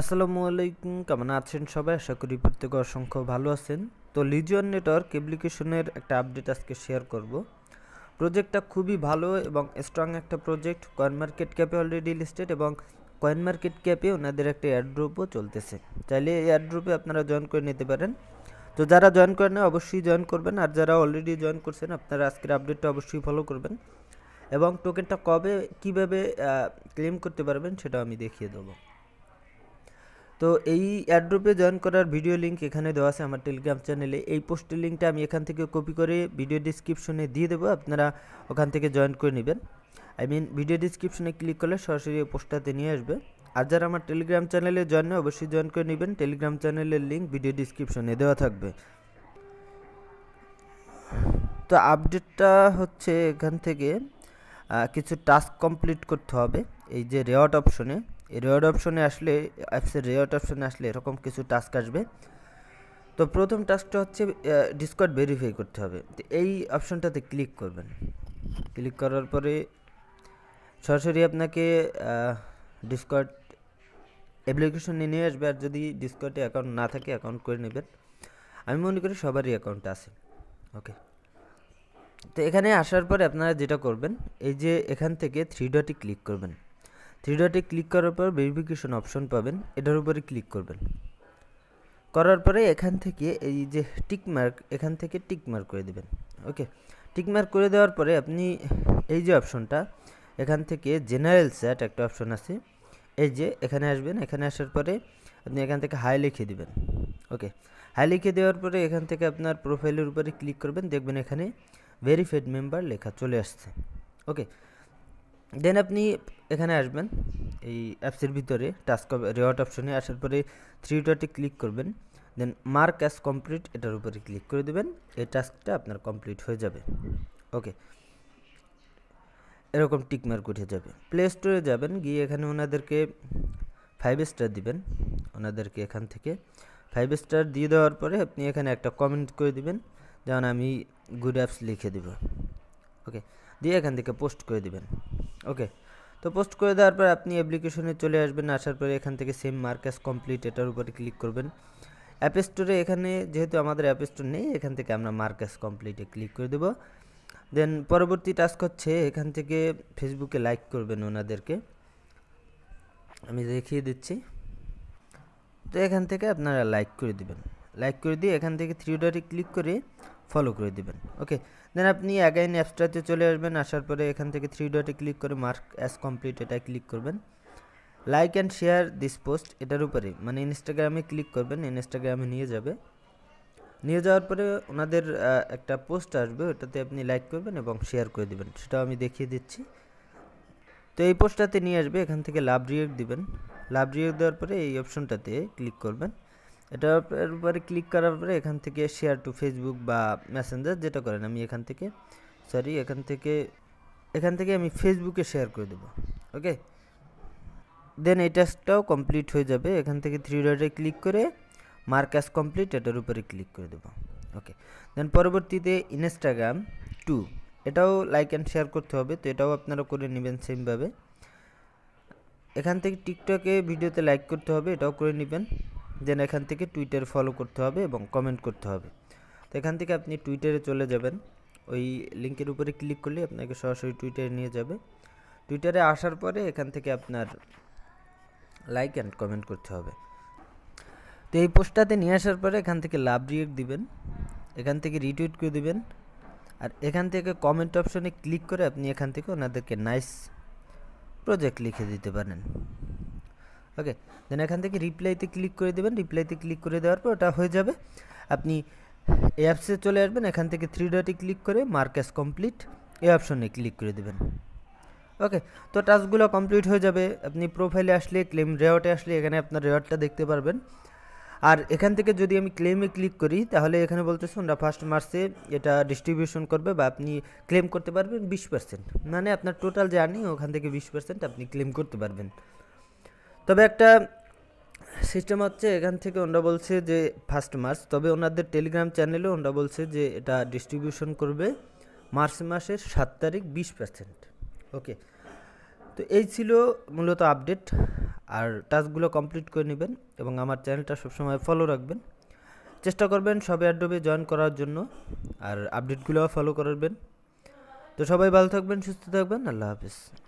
আসসালামু আলাইকুম কেমন আছেন সবাই আশা করি প্রত্যেক অসংখ্য ভালো আছেন তো লিজিয়ন নেটওয়ার্ক অ্যাপ্লিকেশনের একটা আপডেট আজকে শেয়ার করব প্রজেক্টটা খুবই ভালো এবং স্ট্রং একটা প্রজেক্ট কয়েন মার্কেট ক্যাপে অলরেডি লিস্টেড এবং কয়েন মার্কেট ক্যাপে ওনাদের একটা অ্যাড্রপও চলতেছে চাইলে এই অ্যাড্রপে আপনারা জয়েন করে নিতে পারেন তো যারা জয়েন করে নেয় অবশ্যই জয়েন করবেন আর যারা অলরেডি জয়েন করছেন আপনারা আজকের আপডেটটা অবশ্যই ফলো করবেন এবং টোকেনটা কবে কিভাবে ক্লেম করতে পারবেন সেটাও আমি দেখিয়ে দেবো তো এই অ্যাড্রপে জয়েন করার ভিডিও লিঙ্ক এখানে দেওয়া আছে আমার টেলিগ্রাম চ্যানেলে এই পোস্টের লিঙ্কটা আমি এখান থেকে কপি করে ভিডিও ডিসক্রিপশনে দিয়ে দেবো আপনারা ওখান থেকে জয়েন করে নেবেন আই মিন ভিডিও ডিসক্রিপশনে ক্লিক করলে সরাসরি পোস্টটাতে নিয়ে আসবে আর যারা আমার টেলিগ্রাম চ্যানেলে জয়েন অবশ্যই জয়েন করে নেবেন টেলিগ্রাম চ্যানেলের লিঙ্ক ভিডিও ডিসক্রিপশনে দেওয়া থাকবে তো আপডেটটা হচ্ছে এখান থেকে কিছু টাস্ক কমপ্লিট করতে হবে এই যে রেওয়ার্ড অপশনে রেওয়ার্ড অপশনে আসলে অ্যাপসের রেওয়ার্ড অপশনে আসলে এরকম কিছু টাস্ক আসবে তো প্রথম টাস্কটা হচ্ছে ডিসকর্ড ভেরিফাই করতে হবে তো এই অপশনটাতে ক্লিক করবেন ক্লিক করার পরে সরাসরি আপনাকে ডিসকর্ড অ্যাপ্লিকেশনে নিয়ে আসবে আর যদি ডিসকর্ডে অ্যাকাউন্ট না থাকে অ্যাকাউন্ট করে নেবেন আমি মনে করি সবারই অ্যাকাউন্ট আছে ওকে তো এখানে আসার পরে আপনারা যেটা করবেন এই যে এখান থেকে থ্রি ডটি ক্লিক করবেন থ্রি ডটে ক্লিক করার পর ভেরিফিকেশন অপশন পাবেন এটার উপরে ক্লিক করবেন করার পরে এখান থেকে এই যে টিক মার্ক এখান থেকে টিক মার্ক করে দেবেন ওকে টিক মার্ক করে দেওয়ার পরে আপনি এই যে অপশনটা এখান থেকে জেনারেল স্যাট একটা অপশন আছে এই যে এখানে আসবেন এখানে আসার পরে আপনি এখান থেকে হাই লিখে দেবেন ওকে হাই লিখে দেওয়ার পরে এখান থেকে আপনার প্রোফাইলের উপরে ক্লিক করবেন দেখবেন এখানে ভেরিফাইড মেম্বার লেখা চলে আসছে ওকে দেন আপনি এখানে আসবেন এই অ্যাপসের ভিতরে টাস্ক রেওয়ার্ড অপশনে আসার পরে থ্রি ডটে ক্লিক করবেন দেন মার্ক অ্যাস কমপ্লিট এটার উপরে ক্লিক করে দেবেন এই টাস্কটা আপনার কমপ্লিট হয়ে যাবে ওকে এরকম টিকমার্ক উঠে যাবে প্লে স্টোরে যাবেন গিয়ে এখানে ওনাদেরকে ফাইভ স্টার দিবেন ওনাদেরকে এখান থেকে ফাইভ স্টার দিয়ে দেওয়ার পরে আপনি এখানে একটা কমেন্ট করে দিবেন যেমন আমি গুড অ্যাপস লিখে দেব ওকে দিয়ে এখান থেকে পোস্ট করে দিবেন ওকে তো পোস্ট করে দেওয়ার পর আপনি অ্যাপ্লিকেশনে চলে আসবেন আসার পরে এখান থেকে সেম মার্কাস কমপ্লিট এটার উপরে ক্লিক করবেন অ্যাপ স্টোরে এখানে যেহেতু আমাদের অ্যাপ স্টোর নেই এখান থেকে আমরা মার্কাস কমপ্লিটে ক্লিক করে দেব দেন পরবর্তী টাস্ক হচ্ছে এখান থেকে ফেসবুকে লাইক করবেন ওনাদেরকে আমি দেখিয়ে দিচ্ছি তো এখান থেকে আপনারা লাইক করে দিবেন লাইক করে দিয়ে এখান থেকে থ্রি ক্লিক করে ফলো করে দেবেন ওকে দেন আপনি অ্যাগাইন অ্যাপসটাতে চলে আসবেন আসার পরে এখান থেকে থ্রি ডটে ক্লিক করে মার্ক অ্যাজ কমপ্লিট এটা ক্লিক করবেন like and share this post এটার উপরে মানে ইনস্টাগ্রামে ক্লিক করবেন ইনস্টাগ্রামে নিয়ে যাবে নিয়ে যাওয়ার পরে ওনাদের একটা পোস্ট আসবে ওটাতে আপনি লাইক করবেন এবং শেয়ার করে দেবেন সেটাও আমি দেখিয়ে দিচ্ছি তো এই পোস্টটাতে নিয়ে আসবে এখান থেকে লাভ রিয়েক্ট দিবেন লাভ রিয়েক্ট দেওয়ার পরে এই অপশনটাতে ক্লিক করবেন এটা উপরে ক্লিক করার পরে এখান থেকে শেয়ার টু ফেসবুক বা মেসেঞ্জার যেটা করেন আমি এখান থেকে সরি এখান থেকে এখান থেকে আমি ফেসবুকে শেয়ার করে দেবো ওকে দেন এই টাস্কটাও কমপ্লিট হয়ে যাবে এখান থেকে থ্রি ডটে ক্লিক করে মার্ক অ্যাস কমপ্লিট এটার উপরে ক্লিক করে দেবো ওকে দেন পরবর্তীতে ইনস্টাগ্রাম টু এটাও লাইক অ্যান্ড শেয়ার করতে হবে তো এটাও আপনারা করে নেবেন সেমভাবে এখান থেকে টিকটকে ভিডিওতে লাইক করতে হবে এটাও করে নেবেন দেন এখান থেকে টুইটার ফলো করতে হবে এবং কমেন্ট করতে হবে তো এখান থেকে আপনি টুইটারে চলে যাবেন ওই লিঙ্কের উপরে ক্লিক করলে আপনাকে সরাসরি টুইটারে নিয়ে যাবে টুইটারে আসার পরে এখান থেকে আপনার লাইক অ্যান্ড কমেন্ট করতে হবে তো এই পোস্টটাতে নিয়ে আসার পরে এখান থেকে লাভ রিয়েক্ট দিবেন এখান থেকে রিটুইট করে দিবেন আর এখান থেকে কমেন্ট অপশনে ক্লিক করে আপনি এখান থেকে ওনাদেরকে নাইস প্রজেক্ট লিখে দিতে পারেন ওকে দেন এখান থেকে রিপ্লাইতে ক্লিক করে দেবেন রিপ্লাইতে ক্লিক করে দেওয়ার পর ওটা হয়ে যাবে আপনি অ্যাপসে চলে আসবেন এখান থেকে থ্রি ডটে ক্লিক করে মার্কেস কমপ্লিট এই অপশনে ক্লিক করে দেবেন ওকে তো টাস্কগুলো কমপ্লিট হয়ে যাবে আপনি প্রোফাইলে আসলে ক্লেম রেওয়ার্টে আসলে এখানে আপনার রেওয়ার্ডটা দেখতে পারবেন আর এখান থেকে যদি আমি ক্লেমে ক্লিক করি তাহলে এখানে বলতেছে ওরা ফার্স্ট মার্চে এটা ডিস্ট্রিবিউশন করবে বা আপনি ক্লেম করতে পারবেন বিশ পার্সেন্ট মানে আপনার টোটাল জার্নি ওখান থেকে বিশ পার্সেন্ট আপনি ক্লেম করতে পারবেন তবে একটা সিস্টেম হচ্ছে এখান থেকে ওনারা বলছে যে ফার্স্ট মার্চ তবে ওনাদের টেলিগ্রাম চ্যানেলে ওনারা বলছে যে এটা ডিস্ট্রিবিউশন করবে মার্চ মাসের সাত তারিখ বিশ পার্সেন্ট ওকে তো এই ছিল মূলত আপডেট আর টাস্কগুলো কমপ্লিট করে নেবেন এবং আমার চ্যানেলটা সবসময় ফলো রাখবেন চেষ্টা করবেন সবে অ্যাডোবে জয়েন করার জন্য আর আপডেটগুলোও ফলো করবেন তো সবাই ভালো থাকবেন সুস্থ থাকবেন আল্লাহ হাফিজ